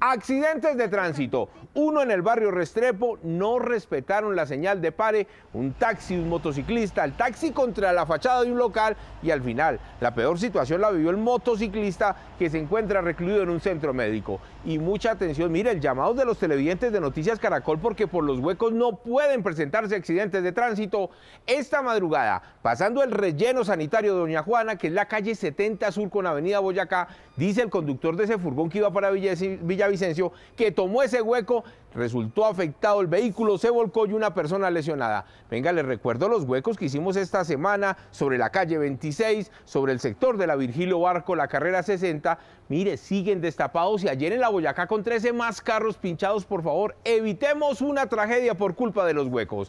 Accidentes de tránsito. Uno en el barrio Restrepo no respetaron la señal de pare. Un taxi, un motociclista, el taxi contra la fachada de un local y al final la peor situación la vivió el motociclista que se encuentra recluido en un centro médico. Y mucha atención, mire el llamado de los televidentes de Noticias Caracol porque por los huecos no pueden presentarse accidentes de tránsito. Esta madrugada, pasando el relleno sanitario de Doña Juana, que es la calle 70 Sur con Avenida Boyacá, dice el conductor de ese furgón que iba para Villarreal. Villa Vicencio, que tomó ese hueco, resultó afectado el vehículo, se volcó y una persona lesionada. Venga, les recuerdo los huecos que hicimos esta semana sobre la calle 26, sobre el sector de la Virgilio Barco, la carrera 60. Mire, siguen destapados y ayer en la Boyacá con 13 más carros pinchados, por favor, evitemos una tragedia por culpa de los huecos.